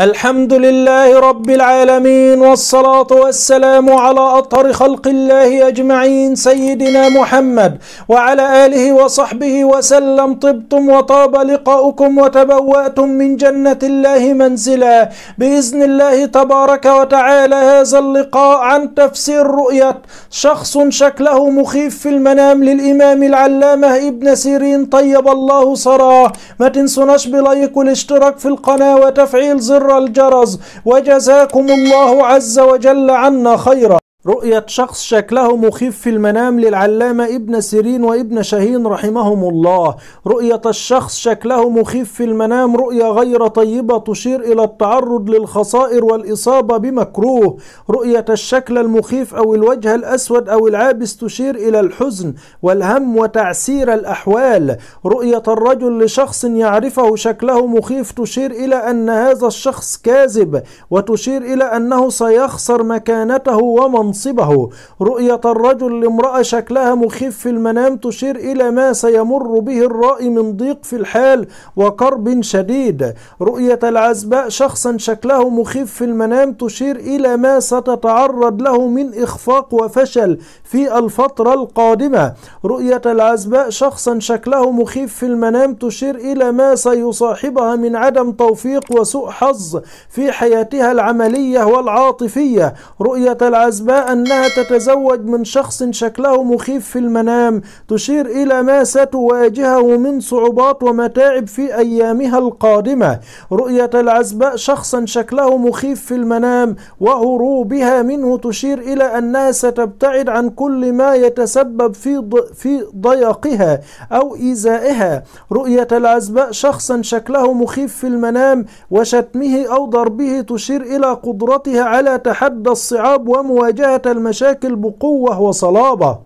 الحمد لله رب العالمين والصلاة والسلام على أطهر خلق الله أجمعين سيدنا محمد وعلى آله وصحبه وسلم طبتم وطاب لقاؤكم وتبوأتم من جنة الله منزلا بإذن الله تبارك وتعالى هذا اللقاء عن تفسير رؤية شخص شكله مخيف في المنام للإمام العلامة ابن سيرين طيب الله صراه ما تنسوناش بلايك والاشتراك في القناة وتفعيل زر الجرز وجزاكم الله عز وجل عنا خيرا رؤية شخص شكله مخيف في المنام للعلامة ابن سيرين وابن شاهين رحمهم الله رؤية الشخص شكله مخيف في المنام رؤية غير طيبة تشير إلى التعرض للخسائر والإصابة بمكروه رؤية الشكل المخيف أو الوجه الأسود أو العابس تشير إلى الحزن والهم وتعسير الأحوال رؤية الرجل لشخص يعرفه شكله مخيف تشير إلى أن هذا الشخص كاذب وتشير إلى أنه سيخسر مكانته ومن منصبه رؤية الرجل لامرأة شكلها مخيف في المنام تشير إلى ما سيمر به الرائي من ضيق في الحال وكرب شديد رؤية العزباء شخصا شكله مخيف في المنام تشير إلى ما ستتعرض له من إخفاق وفشل في الفترة القادمة رؤية العزباء شخصا شكله مخيف في المنام تشير إلى ما سيصاحبها من عدم توفيق وسوء حظ في حياتها العملية والعاطفية رؤية العزباء أنها تتزوج من شخص شكله مخيف في المنام تشير إلى ما ستواجهه من صعوبات ومتاعب في أيامها القادمة رؤية العزباء شخصا شكله مخيف في المنام وهروبها منه تشير إلى أنها ستبتعد عن كل ما يتسبب في في ضيقها أو إيذائها رؤية العزباء شخصا شكله مخيف في المنام وشتمه أو ضربه تشير إلى قدرتها على تحدى الصعاب ومواجهة رؤية المشاكل بقوة وصلابة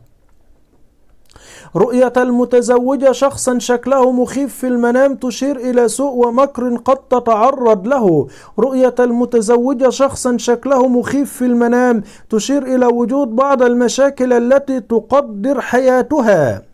رؤية المتزوجة شخصا شكله مخيف في المنام تشير إلى سوء ومكر قد تتعرض له رؤية المتزوجة شخصا شكله مخيف في المنام تشير إلى وجود بعض المشاكل التي تقدر حياتها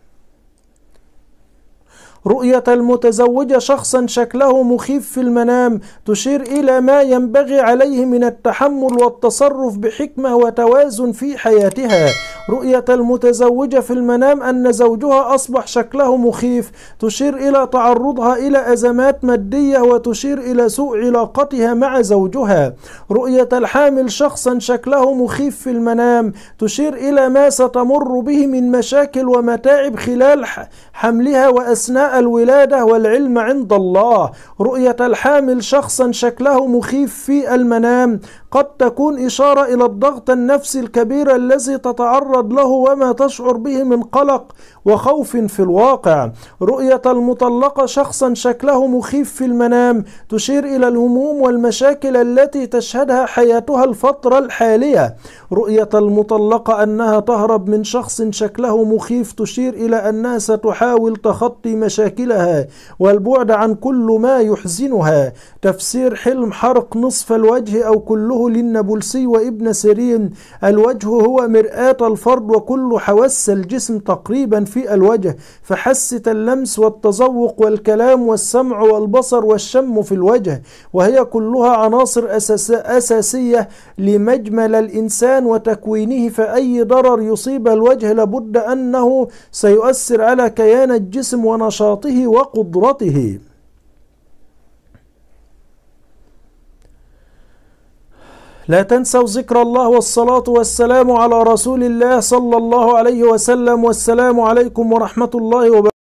رؤية المتزوجة شخصا شكله مخيف في المنام تشير إلى ما ينبغي عليه من التحمل والتصرف بحكمة وتوازن في حياتها رؤية المتزوجة في المنام أن زوجها أصبح شكله مخيف تشير إلى تعرضها إلى أزمات مادية وتشير إلى سوء علاقتها مع زوجها رؤية الحامل شخصا شكله مخيف في المنام تشير إلى ما ستمر به من مشاكل ومتاعب خلال حملها وأثناء الولادة والعلم عند الله رؤية الحامل شخصا شكله مخيف في المنام قد تكون إشارة إلى الضغط النفسي الكبير الذي تتعرض تتعرض له وما تشعر به من قلق وخوف في الواقع رؤية المطلقة شخصا شكله مخيف في المنام تشير إلى الهموم والمشاكل التي تشهدها حياتها الفترة الحالية رؤية المطلقة أنها تهرب من شخص شكله مخيف تشير إلى أنها ستحاول تخطي مشاكلها والبعد عن كل ما يحزنها تفسير حلم حرق نصف الوجه أو كله للنابلسي وابن سيرين الوجه هو مرآة الفضل الفرد وكل حواس الجسم تقريبا في الوجه فحاسة اللمس والتذوق والكلام والسمع والبصر والشم في الوجه وهي كلها عناصر أساس أساسية لمجمل الإنسان وتكوينه فأي ضرر يصيب الوجه لابد أنه سيؤثر على كيان الجسم ونشاطه وقدرته لا تنسوا ذكر الله والصلاة والسلام على رسول الله صلى الله عليه وسلم والسلام عليكم ورحمة الله وبركاته